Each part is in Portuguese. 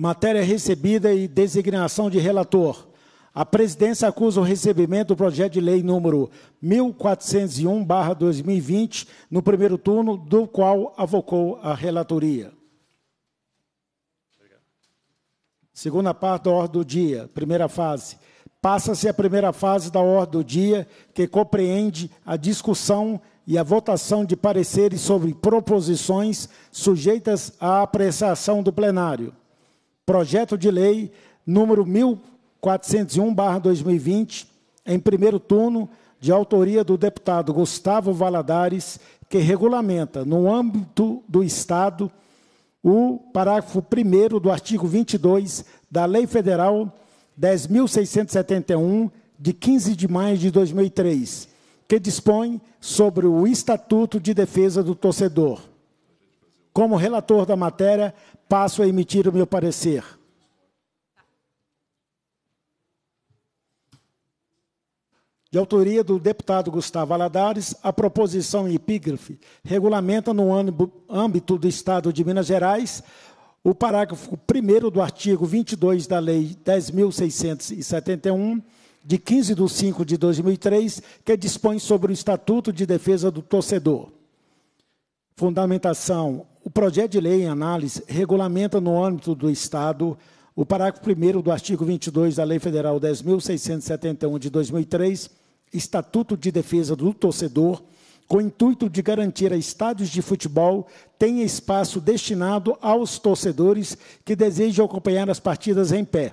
Matéria recebida e designação de relator. A presidência acusa o recebimento do projeto de lei número 1401/2020 no primeiro turno, do qual avocou a relatoria. Obrigado. Segunda parte da ordem do dia, primeira fase. Passa-se a primeira fase da ordem do dia, que compreende a discussão e a votação de pareceres sobre proposições sujeitas à apreciação do plenário projeto de lei número 1401/2020, em primeiro turno, de autoria do deputado Gustavo Valadares, que regulamenta, no âmbito do Estado, o parágrafo 1 do artigo 22 da Lei Federal 10.671, de 15 de maio de 2003, que dispõe sobre o Estatuto de Defesa do Torcedor. Como relator da matéria, passo a emitir o meu parecer. de autoria do deputado Gustavo Aladares, a proposição em epígrafe regulamenta no âmbito do Estado de Minas Gerais o parágrafo 1 do artigo 22 da Lei 10.671, de 15 de 5 de 2003, que dispõe sobre o Estatuto de Defesa do Torcedor. Fundamentação. O projeto de lei em análise regulamenta no âmbito do Estado o parágrafo 1 do artigo 22 da Lei Federal 10.671 de 2003, Estatuto de Defesa do Torcedor, com o intuito de garantir a estádios de futebol tenha espaço destinado aos torcedores que desejam acompanhar as partidas em pé.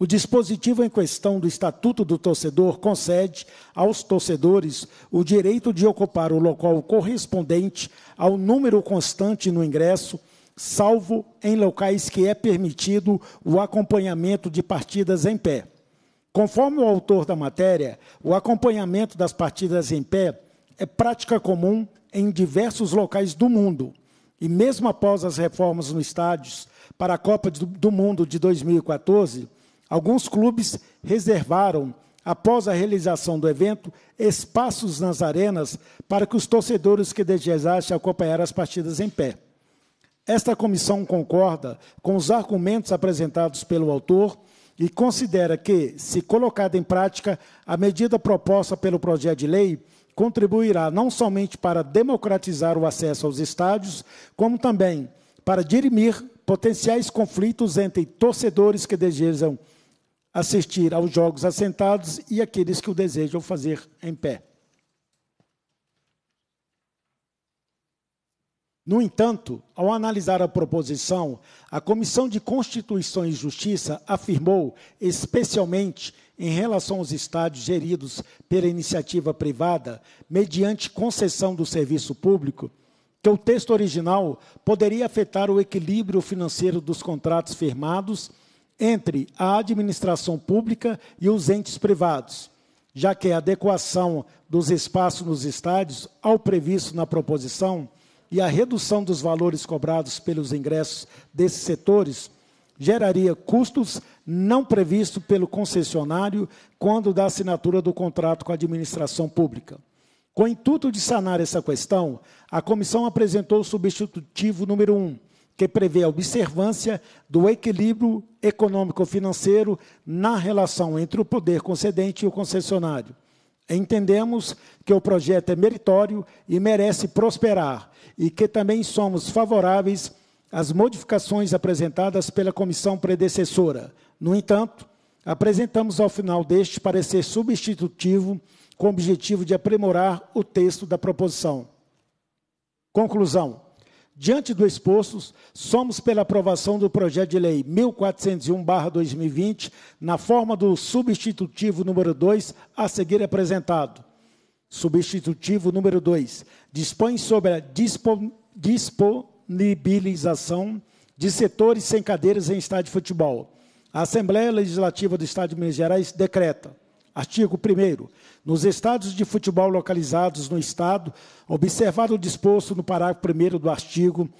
O dispositivo em questão do Estatuto do Torcedor concede aos torcedores o direito de ocupar o local correspondente ao número constante no ingresso, salvo em locais que é permitido o acompanhamento de partidas em pé. Conforme o autor da matéria, o acompanhamento das partidas em pé é prática comum em diversos locais do mundo. E mesmo após as reformas nos estádios para a Copa do Mundo de 2014, Alguns clubes reservaram, após a realização do evento, espaços nas arenas para que os torcedores que desejassem acompanhar as partidas em pé. Esta comissão concorda com os argumentos apresentados pelo autor e considera que, se colocada em prática, a medida proposta pelo projeto de lei contribuirá não somente para democratizar o acesso aos estádios, como também para dirimir potenciais conflitos entre torcedores que desejam assistir aos jogos assentados e aqueles que o desejam fazer em pé. No entanto, ao analisar a proposição, a Comissão de Constituição e Justiça afirmou, especialmente em relação aos estádios geridos pela iniciativa privada, mediante concessão do serviço público, que o texto original poderia afetar o equilíbrio financeiro dos contratos firmados entre a administração pública e os entes privados, já que a adequação dos espaços nos estádios ao previsto na proposição e a redução dos valores cobrados pelos ingressos desses setores geraria custos não previstos pelo concessionário quando da assinatura do contrato com a administração pública. Com o intuito de sanar essa questão, a comissão apresentou o substitutivo número 1, que prevê a observância do equilíbrio econômico-financeiro na relação entre o poder concedente e o concessionário. Entendemos que o projeto é meritório e merece prosperar, e que também somos favoráveis às modificações apresentadas pela comissão predecessora. No entanto, apresentamos ao final deste parecer substitutivo com o objetivo de aprimorar o texto da proposição. Conclusão. Diante do exposto, somos pela aprovação do projeto de lei 1401/2020, na forma do substitutivo número 2, a seguir apresentado. Substitutivo número 2 dispõe sobre a disponibilização de setores sem cadeiras em estádio de futebol. A Assembleia Legislativa do Estado de Minas Gerais decreta Artigo 1 Nos estádios de futebol localizados no Estado, observado o disposto no parágrafo 1 do artigo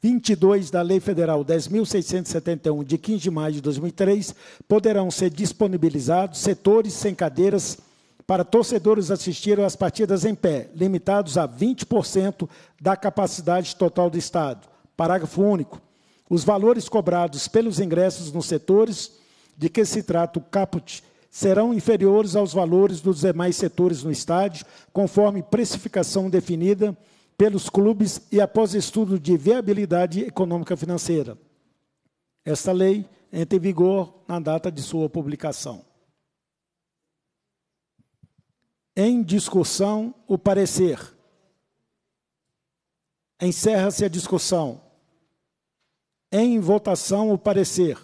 22 da Lei Federal 10.671, de 15 de maio de 2003, poderão ser disponibilizados setores sem cadeiras para torcedores assistirem às partidas em pé, limitados a 20% da capacidade total do Estado. Parágrafo único. Os valores cobrados pelos ingressos nos setores de que se trata o caput serão inferiores aos valores dos demais setores no estádio, conforme precificação definida pelos clubes e após estudo de viabilidade econômica financeira. Esta lei entra em vigor na data de sua publicação. Em discussão, o parecer. Encerra-se a discussão. Em votação, o parecer.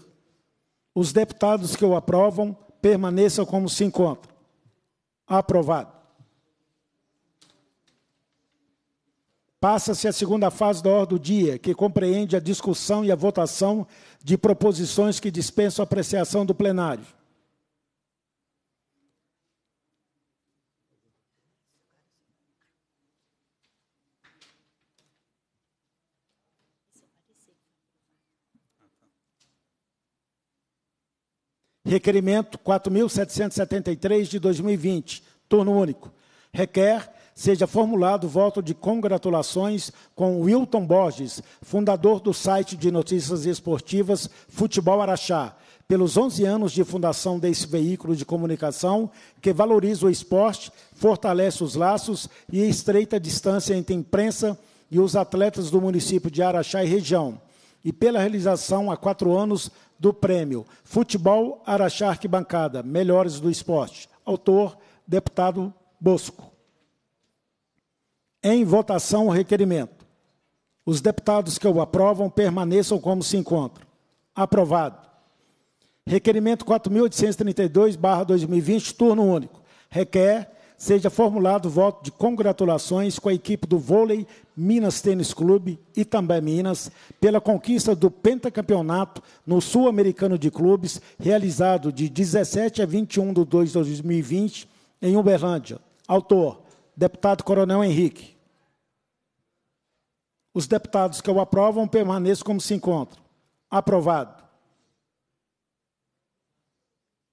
Os deputados que o aprovam permaneçam como se encontram. Aprovado. Passa-se a segunda fase da ordem do dia, que compreende a discussão e a votação de proposições que dispensam apreciação do plenário. Requerimento 4.773 de 2020, turno único. Requer seja formulado voto de congratulações com Wilton Borges, fundador do site de notícias esportivas Futebol Araxá, pelos 11 anos de fundação desse veículo de comunicação que valoriza o esporte, fortalece os laços e estreita a distância entre a imprensa e os atletas do município de Araxá e região e pela realização há quatro anos do prêmio Futebol Araxá Arquibancada, Melhores do Esporte. Autor, deputado Bosco. Em votação o requerimento. Os deputados que o aprovam permaneçam como se encontram. Aprovado. Requerimento 4.832, 2020, turno único. Requer seja formulado o voto de congratulações com a equipe do vôlei Minas Tênis Clube e também Minas pela conquista do pentacampeonato no Sul-Americano de Clubes, realizado de 17 a 21 de 2 de 2020 em Uberlândia. Autor, deputado Coronel Henrique. Os deputados que o aprovam permaneçam como se encontram. Aprovado.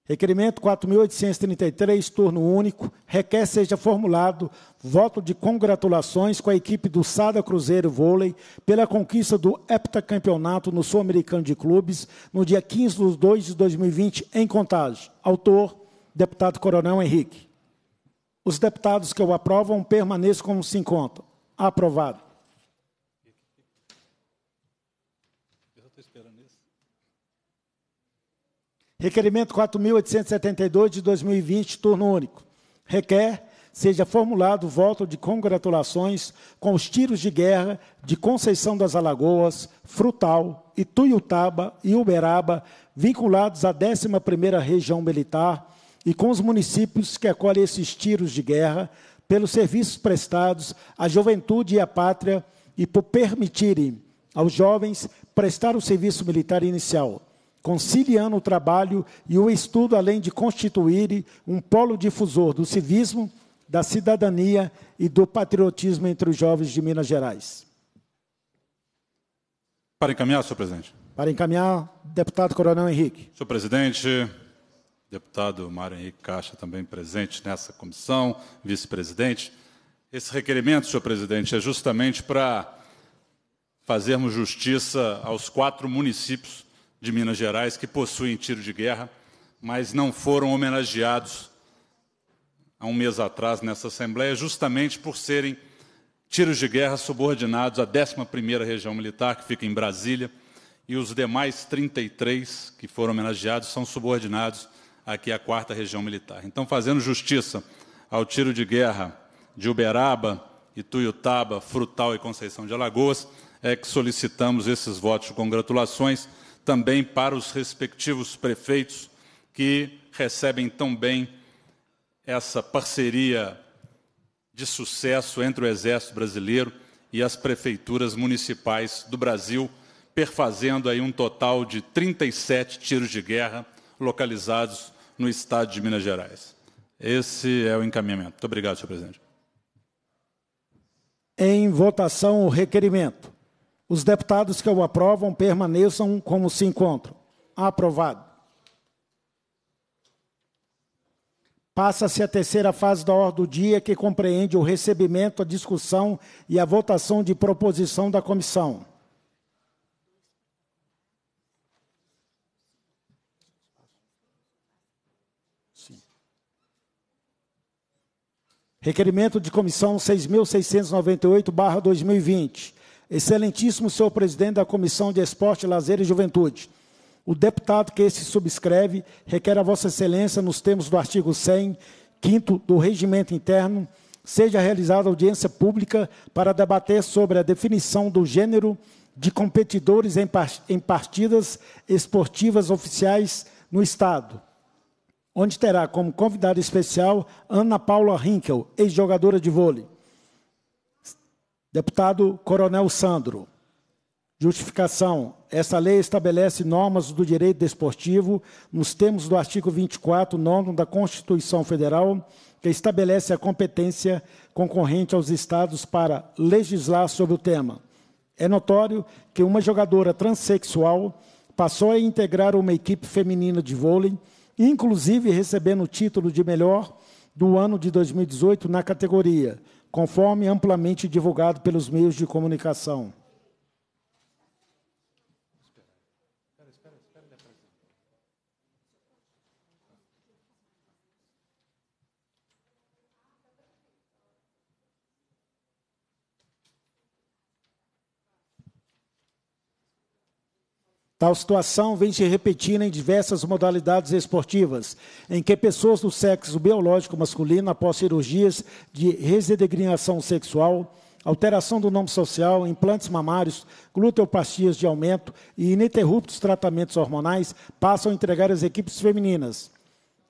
Requerimento 4.833, turno único, requer seja formulado voto de congratulações com a equipe do Sada Cruzeiro Vôlei pela conquista do heptacampeonato no Sul-Americano de Clubes no dia 15 de 2 de 2020 em Contagem. Autor, deputado Coronel Henrique. Os deputados que o aprovam permaneçam como se encontram. Aprovado. Requerimento 4.872 de 2020, turno único. Requer seja formulado o voto de congratulações com os tiros de guerra de Conceição das Alagoas, Frutal, Ituiutaba e Uberaba, vinculados à 11ª Região Militar e com os municípios que acolhem esses tiros de guerra pelos serviços prestados à juventude e à pátria e por permitirem aos jovens prestar o serviço militar inicial conciliando o trabalho e o estudo, além de constituir um polo difusor do civismo, da cidadania e do patriotismo entre os jovens de Minas Gerais. Para encaminhar, senhor presidente. Para encaminhar, deputado Coronel Henrique. Senhor presidente, deputado Mário Henrique Caixa, também presente nessa comissão, vice-presidente. Esse requerimento, senhor presidente, é justamente para fazermos justiça aos quatro municípios de Minas Gerais que possuem tiro de guerra, mas não foram homenageados há um mês atrás nessa Assembleia, justamente por serem tiros de guerra subordinados à 11ª Região Militar, que fica em Brasília, e os demais 33 que foram homenageados são subordinados aqui à 4 Região Militar. Então, fazendo justiça ao tiro de guerra de Uberaba, Ituiutaba, Frutal e Conceição de Alagoas, é que solicitamos esses votos de congratulações também para os respectivos prefeitos que recebem tão bem essa parceria de sucesso entre o Exército Brasileiro e as prefeituras municipais do Brasil, perfazendo aí um total de 37 tiros de guerra localizados no estado de Minas Gerais. Esse é o encaminhamento. Muito obrigado, senhor presidente. Em votação o requerimento. Os deputados que o aprovam permaneçam como se encontram. Aprovado. Passa-se a terceira fase da ordem do dia, que compreende o recebimento, a discussão e a votação de proposição da comissão. Sim. Requerimento de comissão 6.698, 2020 Excelentíssimo senhor presidente da Comissão de Esporte, Lazer e Juventude. O deputado que este subscreve requer a Vossa Excelência, nos termos do artigo 100, 5 do Regimento Interno, seja realizada audiência pública para debater sobre a definição do gênero de competidores em partidas esportivas oficiais no Estado, onde terá como convidada especial Ana Paula Rinkel, ex-jogadora de vôlei. Deputado Coronel Sandro. Justificação. Essa lei estabelece normas do direito desportivo nos termos do artigo 24, nono da Constituição Federal, que estabelece a competência concorrente aos estados para legislar sobre o tema. É notório que uma jogadora transexual passou a integrar uma equipe feminina de vôlei, inclusive recebendo o título de melhor do ano de 2018 na categoria conforme amplamente divulgado pelos meios de comunicação. Tal situação vem se repetindo em diversas modalidades esportivas, em que pessoas do sexo biológico masculino, após cirurgias de residegnação sexual, alteração do nome social, implantes mamários, gluteoplastias de aumento e ininterruptos tratamentos hormonais, passam a entregar as equipes femininas.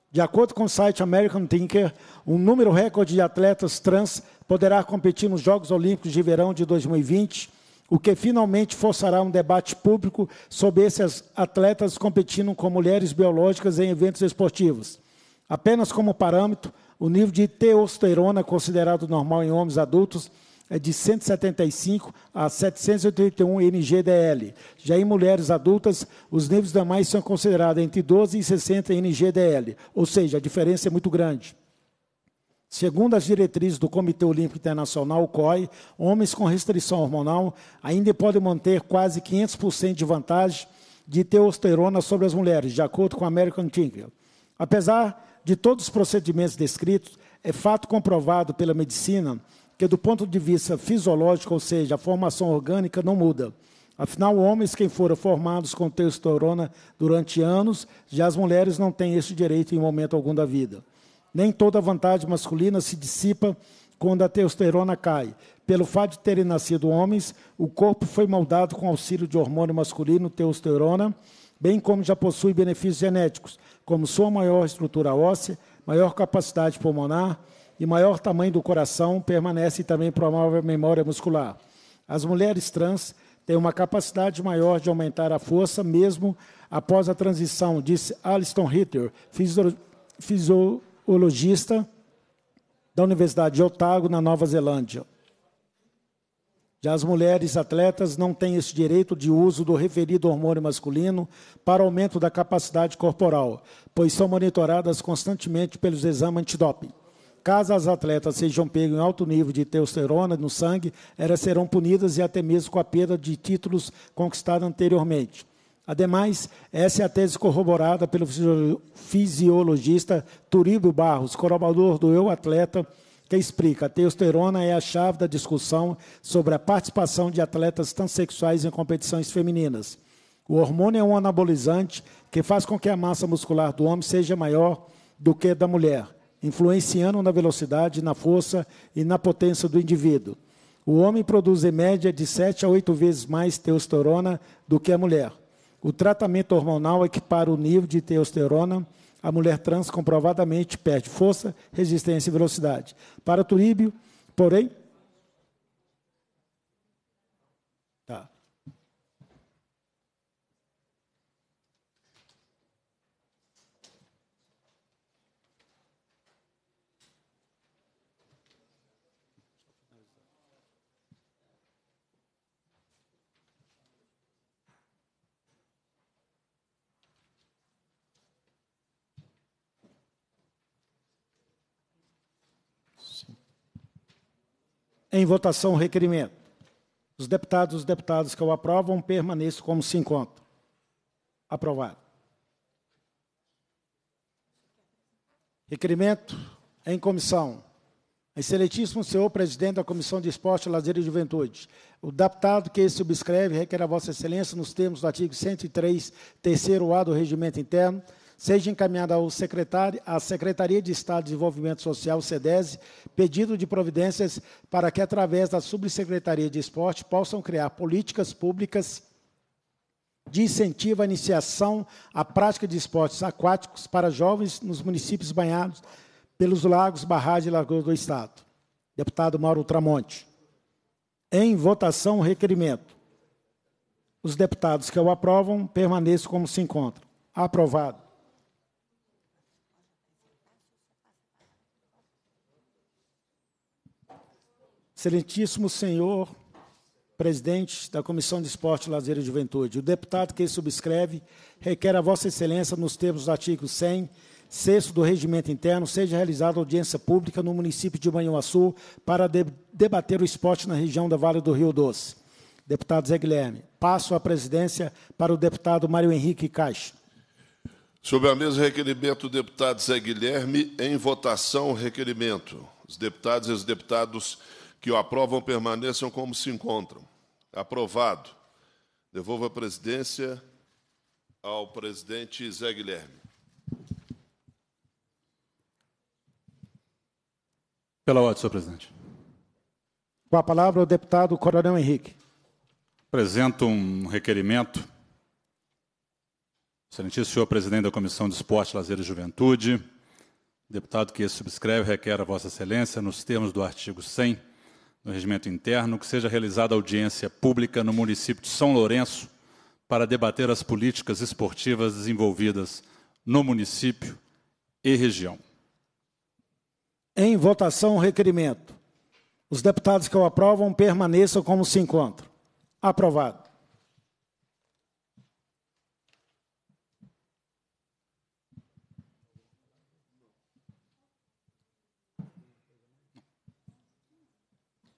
De acordo com o site American Thinker, um número recorde de atletas trans poderá competir nos Jogos Olímpicos de Verão de 2020 o que finalmente forçará um debate público sobre esses atletas competindo com mulheres biológicas em eventos esportivos. Apenas como parâmetro, o nível de testosterona considerado normal em homens adultos é de 175 a 781 NGDL. Já em mulheres adultas, os níveis da mais são considerados entre 12 e 60 NGDL, ou seja, a diferença é muito grande. Segundo as diretrizes do Comitê Olímpico Internacional, o COI, homens com restrição hormonal ainda podem manter quase 500% de vantagem de testosterona sobre as mulheres, de acordo com a American Tinker. Apesar de todos os procedimentos descritos, é fato comprovado pela medicina que, do ponto de vista fisiológico, ou seja, a formação orgânica não muda. Afinal, homens que foram formados com testosterona durante anos, já as mulheres não têm esse direito em momento algum da vida. Nem toda vantagem masculina se dissipa quando a testosterona cai. Pelo fato de terem nascido homens, o corpo foi moldado com auxílio de hormônio masculino, testosterona, bem como já possui benefícios genéticos, como sua maior estrutura óssea, maior capacidade pulmonar e maior tamanho do coração, permanece também para a memória muscular. As mulheres trans têm uma capacidade maior de aumentar a força, mesmo após a transição, disse Alistair Ritter, fisiologista. fisio, urologista da Universidade de Otago, na Nova Zelândia. Já as mulheres atletas não têm esse direito de uso do referido hormônio masculino para aumento da capacidade corporal, pois são monitoradas constantemente pelos exames antidoping. Caso as atletas sejam pegas em alto nível de testosterona no sangue, elas serão punidas e até mesmo com a perda de títulos conquistados anteriormente. Ademais, essa é a tese corroborada pelo fisiologista Turíbio Barros, colaborador do Eu Atleta, que explica: a testosterona é a chave da discussão sobre a participação de atletas transexuais em competições femininas. O hormônio é um anabolizante que faz com que a massa muscular do homem seja maior do que a da mulher, influenciando na velocidade, na força e na potência do indivíduo. O homem produz em média de 7 a 8 vezes mais testosterona do que a mulher. O tratamento hormonal equipara o nível de testosterona. A mulher trans comprovadamente perde força, resistência e velocidade. Para o turíbio, porém, Em votação, o requerimento. Os deputados e os deputados que o aprovam permaneçam como se encontram. Aprovado. Requerimento em comissão. Excelentíssimo senhor presidente da Comissão de Esporte, Lazer e Juventude, o deputado que esse subscreve requer a vossa excelência nos termos do artigo 103, terceiro A do Regimento Interno, seja encaminhada ao secretário, à Secretaria de Estado de Desenvolvimento Social, (Sedes), pedido de providências para que, através da Subsecretaria de Esporte, possam criar políticas públicas de incentivo à iniciação à prática de esportes aquáticos para jovens nos municípios banhados pelos lagos, barragens e lagoas do Estado. Deputado Mauro Tramonte. Em votação, requerimento. Os deputados que o aprovam permaneçam como se encontram. Aprovado. Excelentíssimo senhor presidente da Comissão de Esporte, Lazer e Juventude, o deputado que subscreve requer a Vossa Excelência, nos termos do artigo 100, sexto do regimento interno, seja realizada audiência pública no município de Manhuaçu para de debater o esporte na região da Vale do Rio Doce. Deputado Zé Guilherme, passo a presidência para o deputado Mário Henrique Caixa. Sobre a mesa, requerimento do deputado Zé Guilherme, em votação, requerimento. Os deputados e os deputados que o aprovam permaneçam como se encontram. Aprovado. Devolvo a presidência ao presidente Zé Guilherme. Pela ordem, senhor presidente. Com a palavra o deputado Coronel Henrique. Apresento um requerimento. Excelentíssimo senhor presidente da Comissão de Esporte, Lazer e Juventude, deputado que subscreve requer a vossa excelência, nos termos do artigo 100 no regimento interno, que seja realizada audiência pública no município de São Lourenço para debater as políticas esportivas desenvolvidas no município e região. Em votação, o requerimento. Os deputados que o aprovam permaneçam como se encontram. Aprovado.